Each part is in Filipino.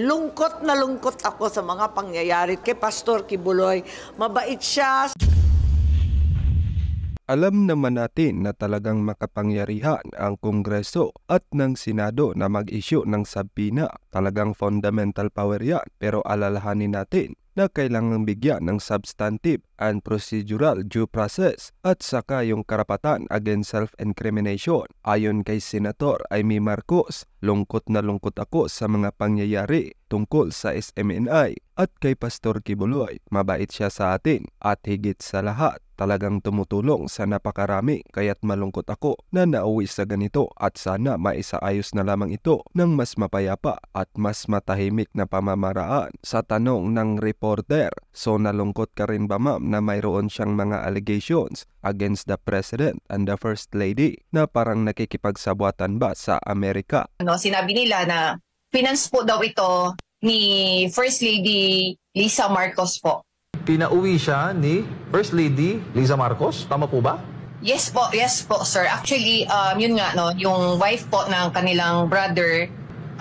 Lungkot na lungkot ako sa mga pangyayari kay Pastor Kibuloy. Mabait siya. Alam naman natin na talagang makapangyarihan ang Kongreso at ng Senado na mag-issue ng sabina. Talagang fundamental power yan pero alalahanin natin na kailangang bigyan ng substantive and procedural due process at saka yung karapatan against self-incrimination. Ayon kay Senator Amy Marcos, lungkot na lungkot ako sa mga pangyayari tungkol sa SMNI at kay Pastor Kibuloy. Mabait siya sa atin at higit sa lahat talagang tumutulong sa napakarami kaya't malungkot ako na nauwi sa ganito at sana maisaayos na lamang ito ng mas mapayapa at mas matahimik na pamamaraan. Sa tanong ng reporter, so nalungkot ka rin ba ma'am na mayroon siyang mga allegations against the President and the First Lady na parang nakikipagsabuatan ba sa Amerika? Ano, sinabi nila na finance po daw ito ni First Lady Lisa Marcos po pinauwi siya ni First Lady Liza Marcos. Tama po ba? Yes po, yes po sir. Actually, um, yun nga no, yung wife po ng kanilang brother,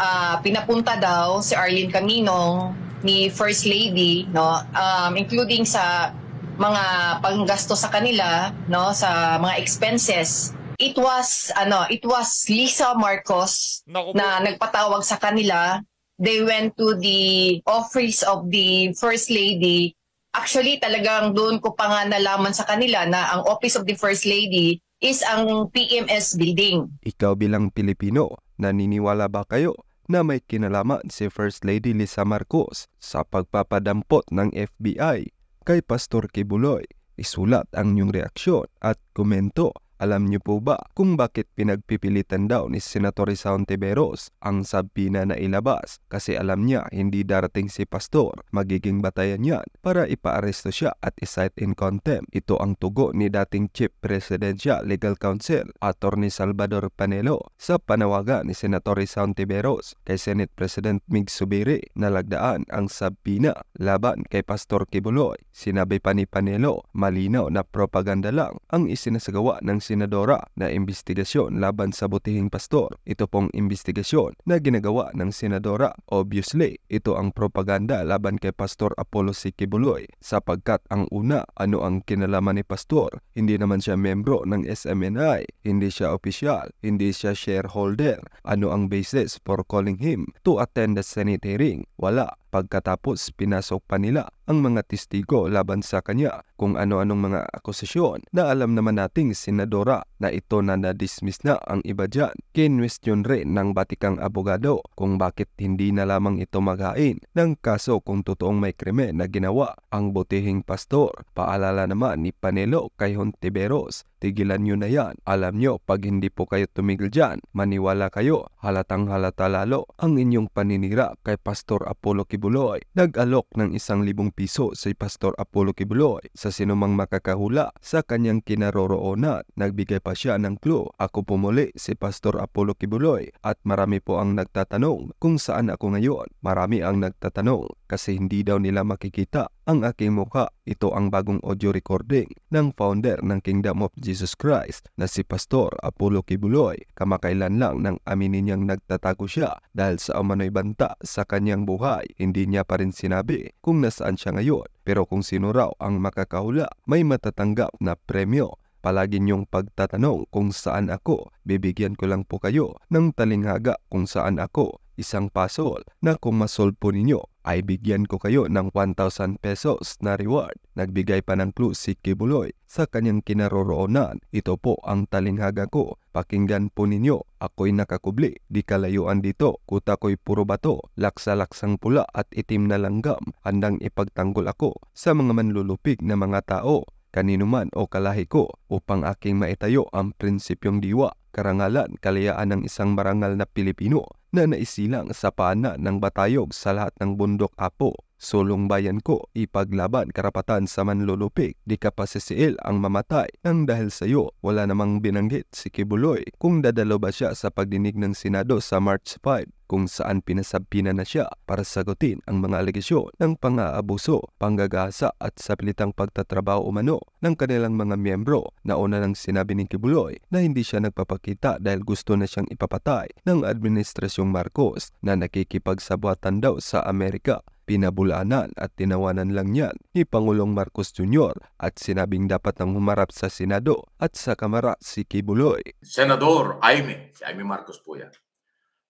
uh, pinapunta daw si Arlene Camino ni First Lady, no, um, including sa mga panggasto sa kanila, no, sa mga expenses. It was ano, it was Lisa Marcos Naku na nagpatawag sa kanila. They went to the office of the First Lady actually talagang doon ko pa nga nalaman sa kanila na ang Office of the First Lady is ang PMS building. Ikaw bilang Pilipino, naniniwala ba kayo na may kinalaman si First Lady Lisa Marcos sa pagpapadampot ng FBI kay Pastor Kibuloy? Isulat ang inyong reaksyon at komento alam niyo po ba kung bakit pinagpipilitan daw ni Senator Rizal Tiberos ang sabina na ilabas? Kasi alam niya hindi darating si Pastor, magiging batayan yan para ipaaresto siya at isight in contempt. Ito ang tugo ni dating Chief Presidential Legal Counsel, Attorney Salvador Panelo, sa panawagan ni Senator Rizal Tiberos kay Senate President Mig Subiri na lagdaan ang sabina laban kay Pastor Kibuloy. Sinabi pa ni Panelo, malinaw na propaganda lang ang isinasagawa ng Senadora na investigasyon laban sa butihing pastor. Ito pong investigasyon na ginagawa ng Senadora. Obviously, ito ang propaganda laban kay Pastor Apollo Sikibuloy sapagkat ang una, ano ang kinalaman ni Pastor? Hindi naman siya membro ng SMNI, hindi siya opisyal, hindi siya shareholder. Ano ang basis for calling him to attend the Senate hearing? Wala. Pagkatapos pinasok pa nila ang mga testigo laban sa kanya kung ano-anong mga akusasyon na alam naman nating senadora na ito na na-dismiss na ang iba dyan. Kinwestiyon rin ng batikang abogado kung bakit hindi na lamang ito maghain ng kaso kung totoong may krimen na ginawa ang butihing pastor. Paalala naman ni Panelo kay Hontiveros tigilan nyo na yan. Alam nyo, pag hindi po kayo tumigil dyan, maniwala kayo, halatang halata lalo ang inyong paninira kay Pastor Apollo Kibuloy. Nag-alok ng isang libong piso si Pastor Apollo Kibuloy sa sinumang makakahula sa kanyang kinaroroonan. Nagbigay pa siya ng clue. Ako pumuli si Pastor Apollo Kibuloy at marami po ang nagtatanong kung saan ako ngayon. Marami ang nagtatanong kasi hindi daw nila makikita ang aking mukha ito ang bagong audio recording ng founder ng Kingdom of Jesus Christ na si Pastor Apollo Kibuloy. Kamakailan lang nang aminin niyang nagtatago siya dahil sa umano'y banta sa kanyang buhay. Hindi niya pa rin sinabi kung nasaan siya ngayon. Pero kung sino raw ang makakahula, may matatanggap na premyo palagi niyong pagtatanong kung saan ako, bibigyan ko lang po kayo ng talinghaga kung saan ako, isang pasol na kung masolve po ninyo ay bigyan ko kayo ng 1,000 pesos na reward. Nagbigay pa ng clue si Kibuloy sa kanyang kinaroroonan. Ito po ang talinghaga ko. Pakinggan po ninyo, ako'y nakakubli, di kalayuan dito, kuta ko'y puro bato, laksa-laksang pula at itim na langgam, handang ipagtanggol ako sa mga manlulupig na mga tao kanino man o kalahi ko upang aking maitayo ang prinsipyong diwa karangalan kalayaan ng isang marangal na Pilipino na naisilang sa pana ng Batayog sa lahat ng bundok Apo Sulong bayan ko, ipaglaban karapatan sa manlulupik. Di ka pasisiil ang mamatay nang dahil sa iyo. Wala namang binanggit si Kibuloy kung dadalo ba siya sa pagdinig ng Senado sa March 5 kung saan pinasabpina na siya para sagutin ang mga alegasyon ng pang-aabuso, panggagasa at sapilitang pagtatrabaho umano ng kanilang mga miyembro na una nang sinabi ni Kibuloy na hindi siya nagpapakita dahil gusto na siyang ipapatay ng Administrasyong Marcos na nakikipagsabuatan daw sa Amerika Pinabulaanan at tinawanan lang niyan ni Pangulong Marcos Jr. at sinabing dapat nang humarap sa Senado at sa Kamara si Kibuloy. Senador Aime, si Aime Marcos po yan.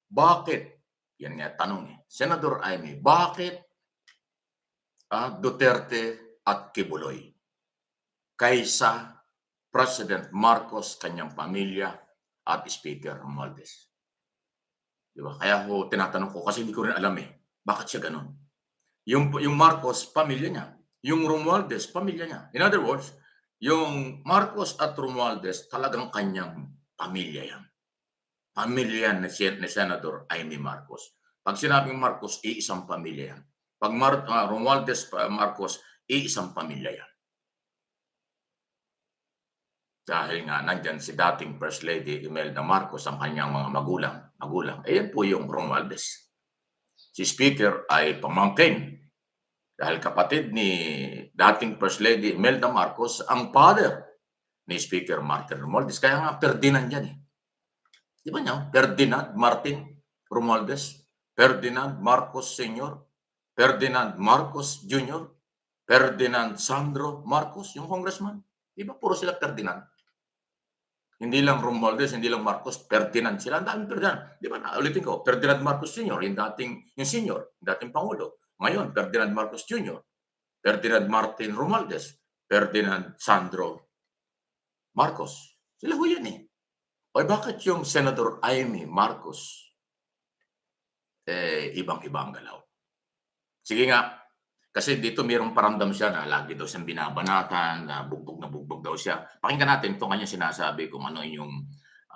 Bakit? Yan nga tanong eh. Senador Aime, bakit ah, Duterte at Kibuloy kaysa President Marcos, kanyang pamilya at Speaker Romualdez? Di ba? Kaya ho, tinatanong ko kasi hindi ko rin alam eh. Bakit siya ganun? Yung, yung Marcos, pamilya niya. Yung Romualdez, pamilya niya. In other words, yung Marcos at Romualdez, talagang kanyang pamilya yan. Pamilya ni, Sen- ni Senator Amy Marcos. Pag sinabing Marcos, iisang pamilya yan. Pag Mar- uh, Romualdez uh, Marcos, iisang pamilya yan. Dahil nga nandyan si dating First Lady Imelda Marcos ang kanyang mga magulang. Magulang. Ayan po yung Romualdez si Speaker ay pamangkin dahil kapatid ni dating First Lady Imelda Marcos ang father ni Speaker Martin Romualdez. Kaya nga Ferdinand yan eh. Di ba niya? Ferdinand Martin Romualdez, Ferdinand Marcos Sr., Ferdinand Marcos Jr., Ferdinand Sandro Marcos, yung congressman. Di ba puro sila Ferdinand? Hindi lang Romualdez, hindi lang Marcos, Ferdinand sila. Ang daming Ferdinand. Di ba? Ulitin ko, Ferdinand Marcos Sr., yung dating, yung senior, yung dating Pangulo. Ngayon, Ferdinand Marcos Jr., Ferdinand Martin Romualdez, Ferdinand Sandro Marcos. Sila ho yan eh. O bakit yung Senator Amy Marcos, eh, ibang-ibang galaw? Sige nga, kasi dito mayroong paramdam siya na lagi daw siyang binabanatan, na bugbog na bugbog daw siya. Pakinggan natin itong kanya sinasabi kung ano yung uh,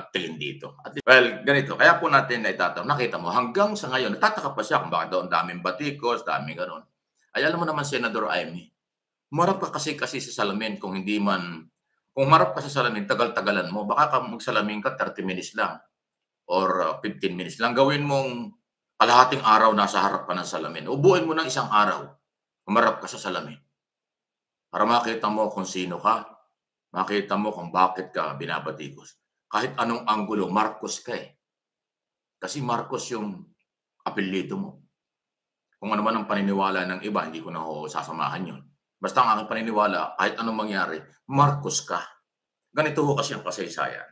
ah, tingin dito. At, well, ganito. Kaya po natin na naitataw. Nakita mo, hanggang sa ngayon, natataka pa siya kung bakit daw ang daming batikos, daming ganun. Ay, alam mo naman, Senador Aimee, marap ka kasi kasi sa salamin kung hindi man, kung marap ka sa salamin, tagal-tagalan mo, baka ka magsalamin ka 30 minutes lang or 15 ah, minutes lang. Gawin mong Kalahating araw nasa harap ka ng salamin. Ubuin mo ng isang araw, umarap ka sa salamin. Para makita mo kung sino ka, makita mo kung bakit ka binabatikos. Kahit anong anggulo, Marcos ka eh. Kasi Marcos yung apelido mo. Kung ano man ang paniniwala ng iba, hindi ko na ho sasamahan yun. Basta ang aking paniniwala, kahit anong mangyari, Marcos ka. Ganito ho kasi ang kasaysayan.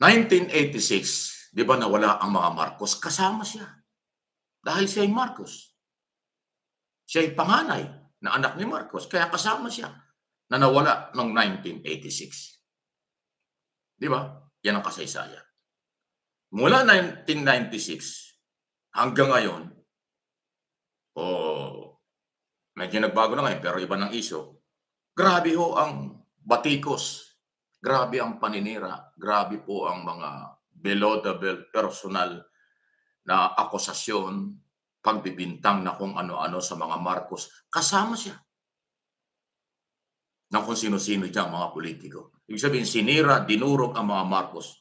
1986, Di ba nawala ang mga Marcos? Kasama siya. Dahil siya ay Marcos. Siya ay panganay na anak ni Marcos. Kaya kasama siya na nawala noong 1986. Di ba? Yan ang kasaysayan. Mula 1996 hanggang ngayon, oh, medyo nagbago na ngayon pero iba ng iso, grabe ho ang batikos. Grabe ang paninira. Grabe po ang mga belaudable personal na akusasyon, pagbibintang na kung ano-ano sa mga Marcos, kasama siya na kung sino-sino dyan mga politiko. Ibig sabihin, sinira, dinurog ang mga Marcos.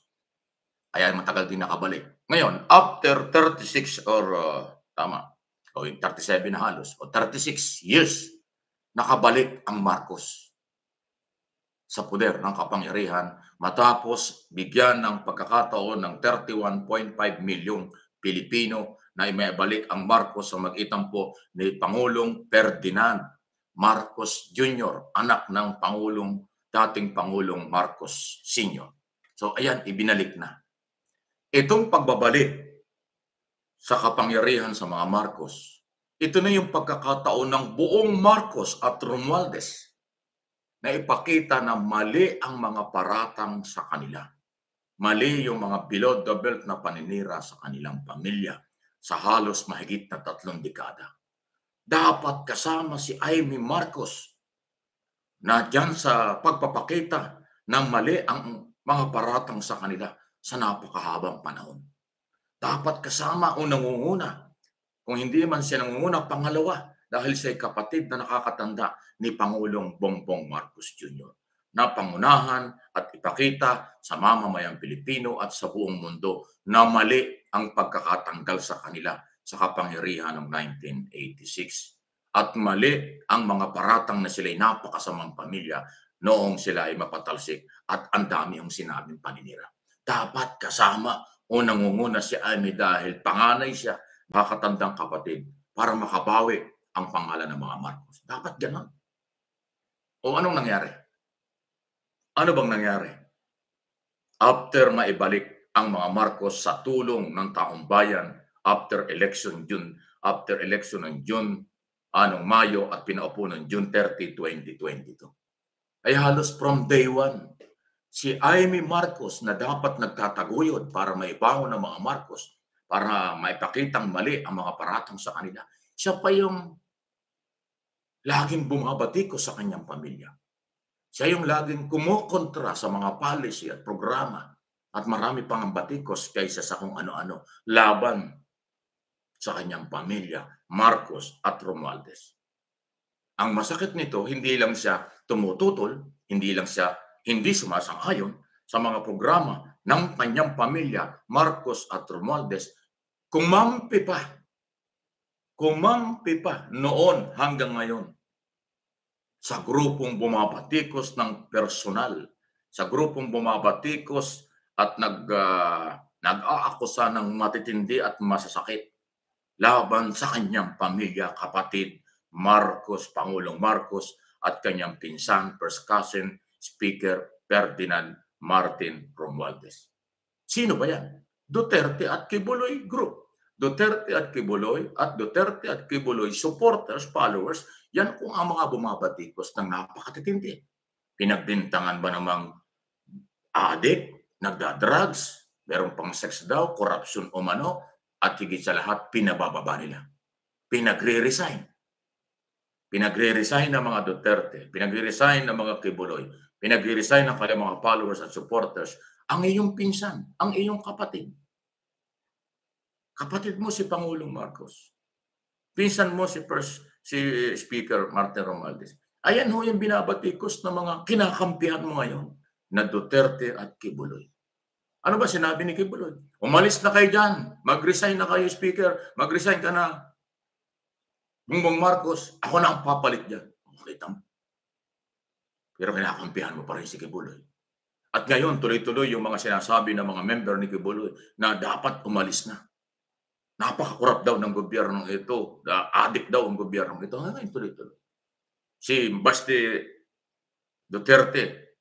Kaya matagal din nakabalik. Ngayon, after 36 or uh, tama, o 37 na halos, o 36 years, nakabalik ang Marcos sa poder ng kapangyarihan matapos bigyan ng pagkakataon ng 31.5 milyong Pilipino na imebalik ang Marcos sa magitan po ni Pangulong Ferdinand Marcos Jr., anak ng Pangulong dating Pangulong Marcos Sr. So ayan, ibinalik na. Itong pagbabalik sa kapangyarihan sa mga Marcos, ito na yung pagkakataon ng buong Marcos at Romualdez na ipakita na mali ang mga paratang sa kanila. Mali yung mga below the belt na paninira sa kanilang pamilya sa halos mahigit na tatlong dekada. Dapat kasama si Amy Marcos na dyan sa pagpapakita ng mali ang mga paratang sa kanila sa napakahabang panahon. Dapat kasama o nangunguna. Kung hindi man siya nangunguna, pangalawa, dahil siya ay kapatid na nakakatanda ni Pangulong Bongbong Marcos Jr. na pangunahan at ipakita sa mamamayang Pilipino at sa buong mundo na mali ang pagkakatanggal sa kanila sa kapangyarihan ng 1986 at mali ang mga paratang na sila ay napakasamang pamilya noong sila ay mapatalsik at ang dami ang sinabing paninira. Dapat kasama o nangunguna si Amy dahil panganay siya, makatandang kapatid, para makabawi ang pangalan ng mga Marcos. Dapat ganun. O anong nangyari? Ano bang nangyari? After maibalik ang mga Marcos sa tulong ng taong bayan after election June, after election ng June, anong Mayo at pinaupo ng June 30, 2022. Ay halos from day one, si Amy Marcos na dapat nagtataguyod para may ng mga Marcos, para may mali ang mga paratong sa kanila, siya pa yung laging bumabati ko sa kanyang pamilya. Siya yung laging kumukontra sa mga policy at programa at marami pang batikos kaysa sa kung ano-ano laban sa kanyang pamilya, Marcos at Romualdez. Ang masakit nito, hindi lang siya tumututol, hindi lang siya hindi sumasang-ayon sa mga programa ng kanyang pamilya, Marcos at Romualdez, kung kumampi pa Kumampi pa noon hanggang ngayon sa grupong bumabatikos ng personal, sa grupong bumabatikos at nag, uh, nag-aakusa ng matitindi at masasakit laban sa kanyang pamilya, kapatid, Marcos, Pangulong Marcos at kanyang pinsan, first cousin, Speaker Ferdinand Martin Romualdez. Sino ba yan? Duterte at Kibuloy Group. Duterte at Kibuloy at Duterte at Kibuloy supporters, followers, yan kung ang mga bumabatikos ng napakatitindi. Pinagbintangan ba namang adik, nagda-drugs, meron pang sex daw, corruption o mano, at higit sa lahat, pinabababa nila. Pinagre-resign. Pinagre-resign ng mga Duterte, pinagre-resign ng mga Kibuloy, pinagre-resign ng kanyang mga followers at supporters, ang iyong pinsan, ang iyong kapatid, Kapatid mo si Pangulong Marcos. Pinsan mo si First si Speaker Martin Romualdez. Ayan ho yung binabatikos ng mga kinakampihan mo ngayon na Duterte at Kibuloy. Ano ba sinabi ni Kibuloy? Umalis na kayo dyan. Mag-resign na kayo, Speaker. Mag-resign ka na. Bungbong Marcos, ako na ang papalit dyan. Okay, tam. Pero kinakampihan mo pa rin si Kibuloy. At ngayon, tuloy-tuloy yung mga sinasabi ng mga member ni Kibuloy na dapat umalis na. Napaka-corrupt daw ng gobyernong ito. Adik daw ang gobyernong ito. Hanggang tuloy-tuloy. Si Basti Duterte,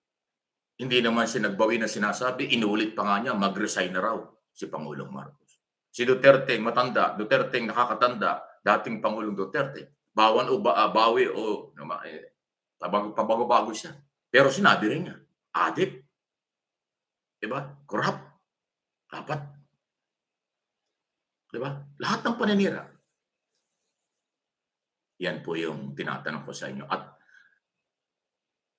hindi naman siya nagbawi na sinasabi. Inulit pa nga niya, mag-resign na raw si Pangulong Marcos. Si Duterte, matanda. Duterte, nakakatanda. Dating Pangulong Duterte. Bawan o ba, ah, bawi o eh, pabago-bago siya. Pero sinabi rin niya, adik. Diba? Corrupt. Dapat Di ba? Lahat ng paninira. Yan po yung tinatanong ko sa inyo. At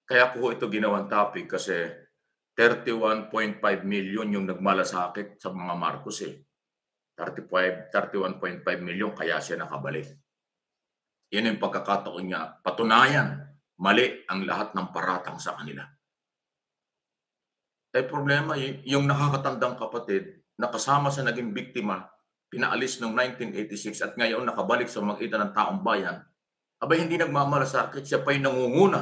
kaya po ito ginawang topic kasi 31.5 million yung nagmalasakit sa mga Marcos eh. 35, 31.5 million kaya siya nakabalik. Yun yung pagkakataon niya. Patunayan, mali ang lahat ng paratang sa kanila. Eh problema, yung nakakatandang kapatid, nakasama sa naging biktima, pinaalis noong 1986 at ngayon nakabalik sa magitan ng taong bayan, abay hindi nagmamalasakit, siya pa'y nangunguna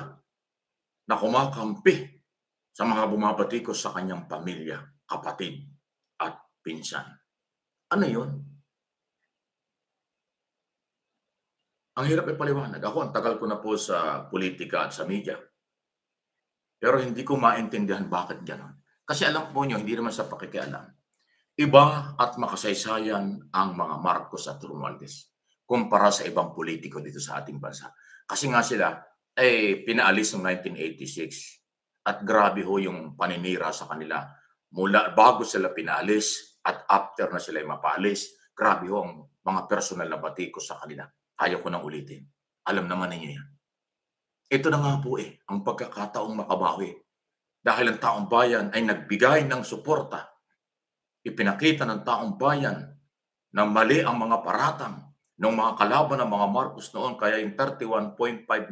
na kumakampi sa mga bumabatikos sa kanyang pamilya, kapatid at pinsan. Ano yun? Ang hirap ipaliwanag. Ako, ang tagal ko na po sa politika at sa media. Pero hindi ko maintindihan bakit gano'n. Kasi alam po nyo, hindi naman sa pakikialam Iba at makasaysayan ang mga Marcos at Romualdez kumpara sa ibang politiko dito sa ating bansa. Kasi nga sila ay eh, pinaalis noong 1986 at grabe ho yung paninira sa kanila mula bago sila pinaalis at after na sila ay mapaalis, grabe ho ang mga personal na batiko sa kanila. Ayaw ko nang ulitin. Alam naman ninyo yan. Ito na nga po eh, ang pagkakataong makabawi. Dahil ang taong bayan ay nagbigay ng suporta Ipinakita ng taong bayan na mali ang mga paratang ng mga kalaban ng mga Marcos noon kaya yung 31.5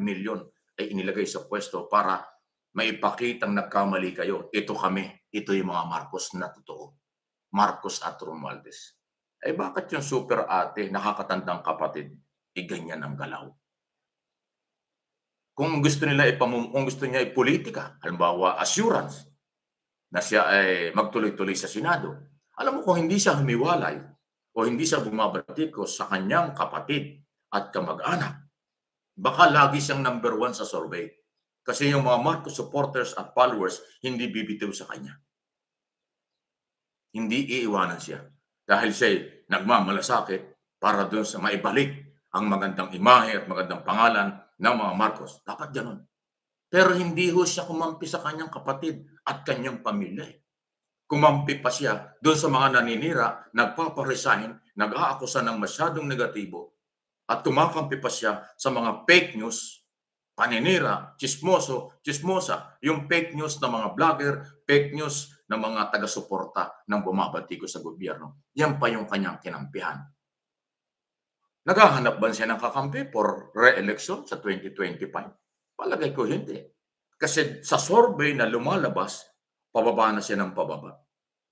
million ay inilagay sa pwesto para maipakitang nagkamali kayo. Ito kami. Ito yung mga Marcos na totoo. Marcos at Romualdez. Ay eh, bakit yung super ate, nakakatandang kapatid, ganyan ang galaw? Kung gusto nila ipamum, kung gusto niya ay politika, halimbawa assurance, na siya ay magtuloy-tuloy sa Senado, alam mo kung hindi siya humiwalay o hindi siya bumabatiko sa kanyang kapatid at kamag-anak, baka lagi siyang number one sa survey. Kasi yung mga Marcos supporters at followers hindi bibitaw sa kanya. Hindi iiwanan siya. Dahil siya nagmamalasakit para doon sa maibalik ang magandang imahe at magandang pangalan ng mga Marcos. Dapat ganun. Pero hindi ho siya kumampi sa kanyang kapatid at kanyang pamilya. Eh. Kumampi pa siya doon sa mga naninira, nagpaparesign, nag-aakusa ng masyadong negatibo, at kumakampi pa siya sa mga fake news, paninira, chismoso, chismosa, yung fake news ng mga vlogger, fake news ng mga taga-suporta ng bumabatigo sa gobyerno. Yan pa yung kanyang kinampihan. Naghahanap ba siya ng kakampi for re-election sa 2025? Palagay ko hindi. Kasi sa survey na lumalabas, pababa na siya ng pababa.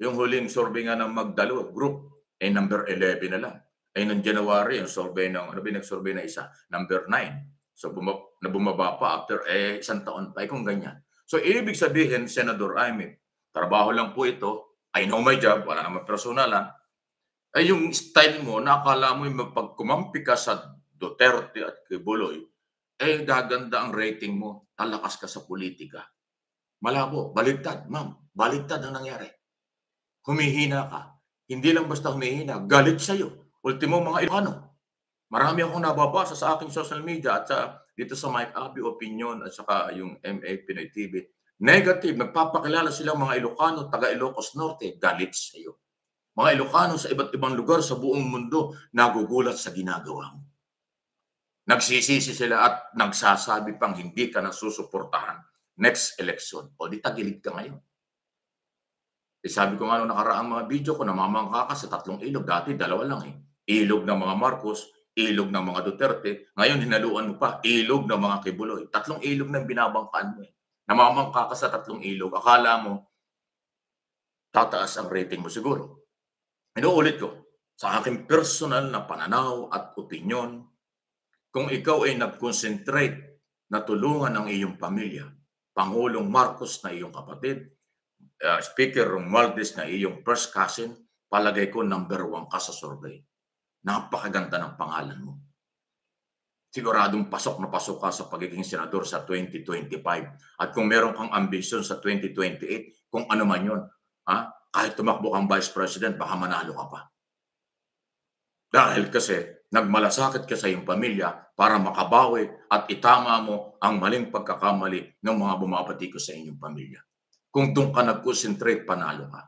Yung huling survey nga ng Magdalo Group, ay number 11 na lang. Ay eh, January, yung survey ng, ano ba nag-survey na isa? Number 9. So bumab- na bumaba pa after eh, isang taon pa, Ay kung ganyan. So ibig sabihin, Senador Aimee, trabaho lang po ito. I know my job, wala naman personalan. Ay ah. eh, yung style mo, nakala mo yung magpagkumampi ka sa Duterte at kay Buloy, eh gaganda ang rating mo, talakas ka sa politika. Malabo. Baligtad, ma'am. Baligtad ang nangyari. Humihina ka. Hindi lang basta humihina. Galit sa'yo. Ultimo mga Ilocano. Marami akong nababasa sa aking social media at sa, dito sa Mike Abbey Opinion at saka yung MA Pinoy TV. Negative. Nagpapakilala silang mga Ilocano, taga Ilocos Norte. Galit sa'yo. Mga Ilocano sa iba't ibang lugar sa buong mundo nagugulat sa ginagawa mo. Nagsisisi sila at nagsasabi pang hindi ka nasusuportahan next election. O di tagilid ka ngayon. Eh, sabi ko nga nung nakaraang mga video ko, namamangka ka sa tatlong ilog. Dati dalawa lang eh. Ilog ng mga Marcos, ilog ng mga Duterte. Ngayon hinaluan mo pa, ilog ng mga Kibuloy. Tatlong ilog na binabangkaan mo eh. Namamangka ka sa tatlong ilog. Akala mo, tataas ang rating mo siguro. Inuulit ano ko, sa aking personal na pananaw at opinion, kung ikaw ay nag-concentrate na tulungan ang iyong pamilya, Pangulong Marcos na iyong kapatid, uh, Speaker Romualdez na iyong first cousin, palagay ko number one ka sa survey. Napakaganda ng pangalan mo. Siguradong pasok na pasok ka sa pagiging senador sa 2025. At kung meron kang ambisyon sa 2028, kung ano man yun, ha? kahit tumakbo kang vice president, baka manalo ka pa. Dahil kasi nagmalasakit ka sa iyong pamilya para makabawi at itama mo ang maling pagkakamali ng mga bumabatikos sa inyong pamilya. Kung doon ka nag-concentrate, panalo ka.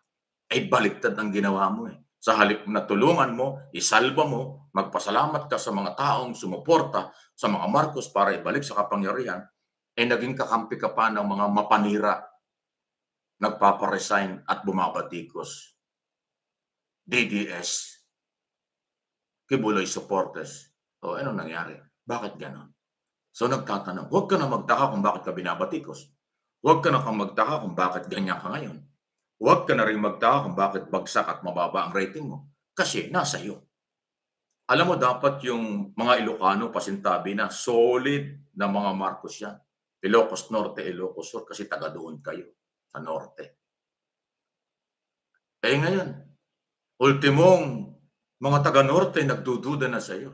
Ay baliktad ang ginawa mo eh. Sa halip na tulungan mo, isalba mo, magpasalamat ka sa mga taong sumuporta sa mga Marcos para ibalik sa kapangyarihan, ay eh naging kakampi ka pa ng mga mapanira, nagpaparesign at bumabatikos. DDS Kibuloy supporters. O ano nangyari? Bakit ganon? So nagtatanong, huwag ka na magtaka kung bakit ka binabatikos. Huwag ka na kang magtaka kung bakit ganyan ka ngayon. Huwag ka na rin magtaka kung bakit bagsak at mababa ang rating mo. Kasi nasa iyo. Alam mo dapat yung mga Ilocano pasintabi na solid na mga Marcos yan. Ilocos Norte, Ilocos Sur kasi taga doon kayo sa Norte. Eh ngayon, ultimong mga taga-norte nagdududa na sa iyo.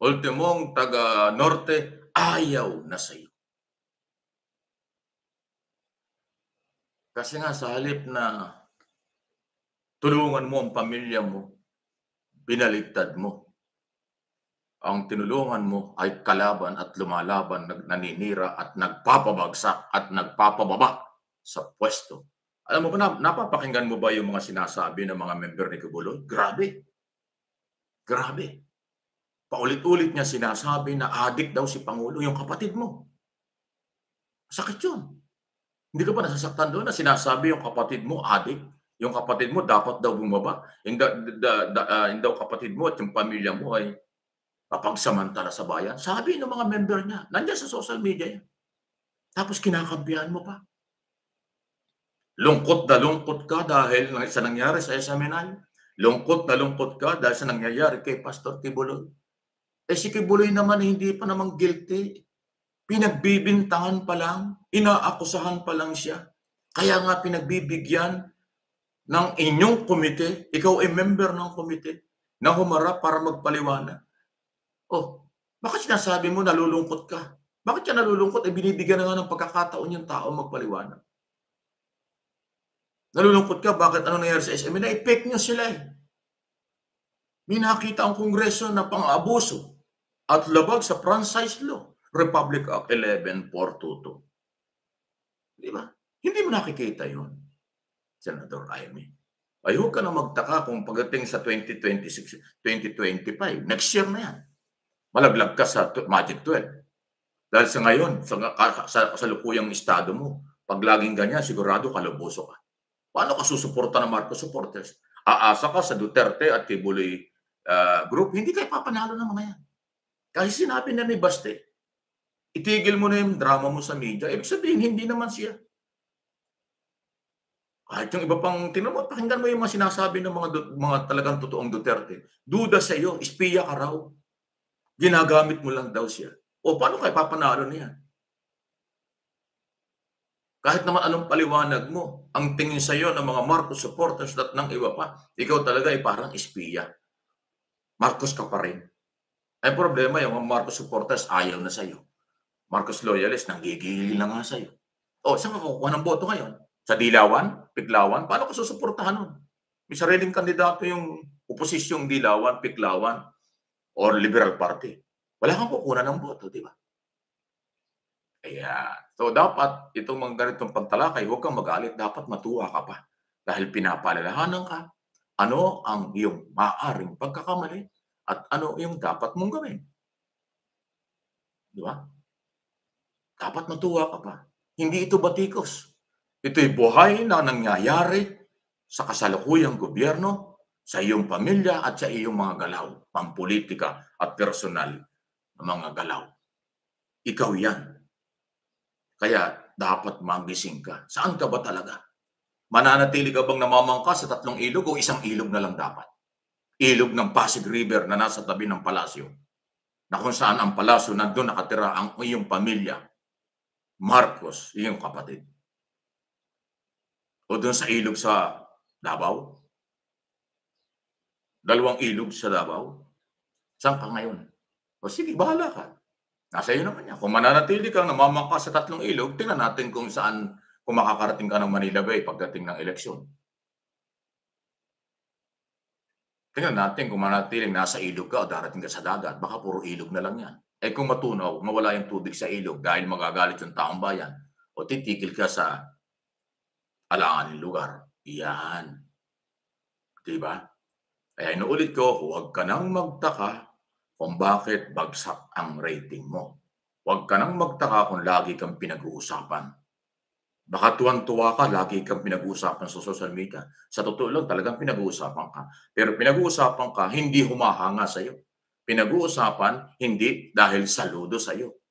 Ultimong taga-norte ayaw na sa iyo. Kasi nga sa halip na tulungan mo ang pamilya mo, binaliktad mo. Ang tinulungan mo ay kalaban at lumalaban, naninira at nagpapabagsak at nagpapababa sa pwesto. Alam mo ba, napapakinggan mo ba yung mga sinasabi ng mga member ni Kibuloy? Grabe. Grabe. Paulit-ulit niya sinasabi na adik daw si Pangulo yung kapatid mo. Sakit yun. Hindi ka ba nasasaktan doon na sinasabi yung kapatid mo adik? Yung kapatid mo dapat daw bumaba? Yung, da, da, da, uh, yung daw kapatid mo at yung pamilya mo ay mapagsamantala sa bayan. Sabi ng mga member niya, nandiyan sa social media yan. Tapos kinakampihan mo pa. Lungkot na lungkot ka dahil sa nangyari sa SMNI. Lungkot na lungkot ka dahil sa nangyayari kay Pastor Kibuloy. Eh si Kibuloy naman eh, hindi pa namang guilty. Pinagbibintangan pa lang, inaakusahan pa lang siya. Kaya nga pinagbibigyan ng inyong komite, ikaw ay member ng komite, na humarap para magpaliwanag. Oh, bakit sinasabi mo nalulungkot ka? Bakit siya nalulungkot? Eh binibigyan na nga ng pagkakataon yung tao magpaliwanag. Nalulungkot ka, bakit ano nangyari sa SM? E? Na fake news sila eh. May nakita ang Kongreso na pang-abuso at labag sa franchise law, Republic Act 11422. Di ba? Hindi mo nakikita yon, Senator Aimee. Ay ka na magtaka kung pagdating sa 2026, 2025, next year na yan. Malaglag ka sa Magic 12. Dahil sa ngayon, sa, sa, sa, lukuyang estado mo, pag laging ganyan, sigurado kalaboso ka. Paano ka susuporta ng Marcos supporters? Aasa ka sa Duterte at kay Bulay uh, ah, Group, hindi kayo papanalo ng mga yan. Kasi sinabi na ni Baste, itigil mo na yung drama mo sa media. Ibig sabihin, hindi naman siya. Kahit yung iba pang, tinan pakinggan mo yung mga sinasabi ng mga, mga talagang totoong Duterte. Duda sa iyo, ispiya ka raw. Ginagamit mo lang daw siya. O paano kayo papanalo na kahit naman anong paliwanag mo, ang tingin sa iyo ng mga Marcos supporters at ng iba pa, ikaw talaga ay parang espiya. Marcos ka pa rin. Ang problema, yung mga Marcos supporters ayaw na sa iyo. Marcos loyalist, nanggigili na nga sa iyo. O, saan ka kukuha ng boto ngayon? Sa Dilawan? Piklawan? Paano ka susuportahan nun? May sariling kandidato yung oposisyong Dilawan, Piklawan, or Liberal Party. Wala kang kukuha ng boto, di ba? Ayan. So dapat itong mga ganitong pagtalakay, huwag kang magalit, dapat matuwa ka pa. Dahil pinapalalahanan ka, ano ang iyong maaring pagkakamali at ano yung dapat mong gawin. Di ba? Dapat matuwa ka pa. Hindi ito batikos. Ito'y buhay na nangyayari sa kasalukuyang gobyerno, sa iyong pamilya at sa iyong mga galaw, pampolitika at personal na mga galaw. Ikaw yan kaya dapat magising ka. Saan ka ba talaga? Mananatili ka bang namamangka sa tatlong ilog o isang ilog na lang dapat? Ilog ng Pasig River na nasa tabi ng palasyo na kung saan ang palasyo nandun nakatira ang iyong pamilya, Marcos, iyong kapatid. O doon sa ilog sa Davao? Dalawang ilog sa Davao? Saan ka ngayon? O sige, bahala ka. Nasa iyo naman yan. Kung mananatili kang namamangka sa tatlong ilog, tingnan natin kung saan kung makakarating ka ng Manila Bay pagdating ng eleksyon. Tingnan natin kung manatiling nasa ilog ka o darating ka sa dagat, baka puro ilog na lang yan. Eh kung matunaw, mawala yung tubig sa ilog dahil magagalit yung taong bayan o titikil ka sa alangan ng lugar. Yan. Diba? Kaya inuulit ko, huwag ka nang magtaka kung bakit bagsak ang rating mo. Huwag ka nang magtaka kung lagi kang pinag-uusapan. Baka tuwan-tuwa ka, lagi kang pinag-uusapan sa social media. Sa totoo lang, talagang pinag-uusapan ka. Pero pinag-uusapan ka, hindi humahanga sa iyo. Pinag-uusapan, hindi dahil saludo sa iyo.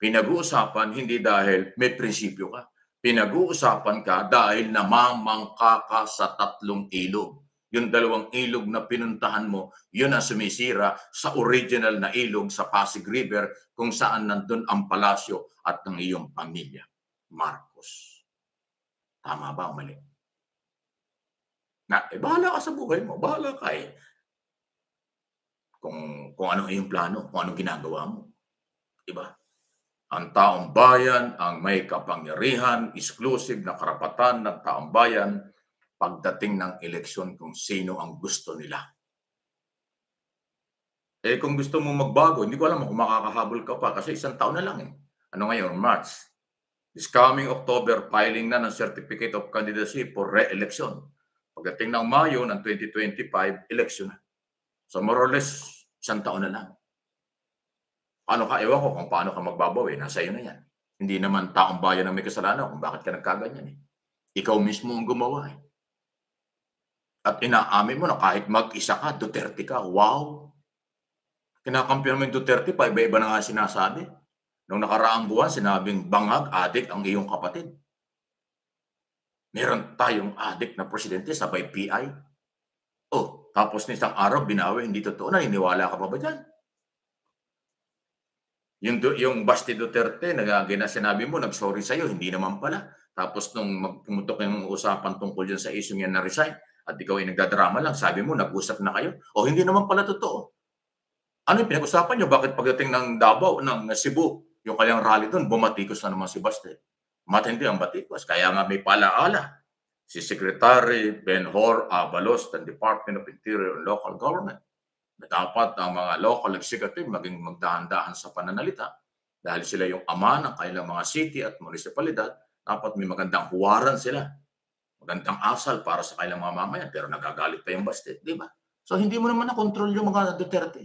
Pinag-uusapan, hindi dahil may prinsipyo ka. Pinag-uusapan ka dahil namamangka ka sa tatlong ilog yung dalawang ilog na pinuntahan mo, yun ang sumisira sa original na ilog sa Pasig River kung saan nandun ang palasyo at ng iyong pamilya. Marcos. Tama ba o mali? Na, eh, bahala ka sa buhay mo. Bahala ka eh. Kung, kung ano iyong plano, kung anong ginagawa mo. Diba? Ang taong bayan ang may kapangyarihan, exclusive na karapatan ng taong bayan pagdating ng eleksyon kung sino ang gusto nila. Eh kung gusto mo magbago, hindi ko alam kung makakahabol ka pa kasi isang taon na lang eh. Ano ngayon? March. This coming October, filing na ng Certificate of Candidacy for re-election. Pagdating ng Mayo ng 2025, election na. So more or less, isang taon na lang. Ano ka? Ewan ko kung paano ka magbabaw Eh. Nasa iyo na yan. Hindi naman taong bayan ang may kasalanan kung bakit ka nagkaganyan. Eh. Ikaw mismo ang gumawa. Eh. At inaamin mo na kahit mag-isa ka, Duterte ka, wow! Kinakampihan mo yung Duterte, pa iba-iba na nga sinasabi. Nung nakaraang buwan, sinabing bangag, adik ang iyong kapatid. Meron tayong adik na presidente, sabay PI. Oh, tapos ni isang araw, binawi, hindi totoo, na, naniniwala ka pa ba dyan? Yung, yung Basti Duterte, nagagina sinabi mo, nag-sorry sa'yo, hindi naman pala. Tapos nung pumutok yung usapan tungkol yun sa issue niya na resign, at ikaw ay nagdadrama lang. Sabi mo, nag-usap na kayo. O hindi naman pala totoo. Ano yung pinag-usapan nyo? Bakit pagdating ng Davao, ng Cebu, yung kanyang rally doon, bumatikos na naman si Baste. Matindi ang batikos. Kaya nga may palaala si Secretary Benhor Abalos ng Department of Interior and Local Government na dapat ang mga local executive maging magdahan-dahan sa pananalita dahil sila yung ama ng kanilang mga city at municipalidad, dapat may magandang huwaran sila Magandang asal para sa kailang mga mamayan, pero nagagalit pa yung Baste, di ba? So hindi mo naman na-control yung mga Duterte.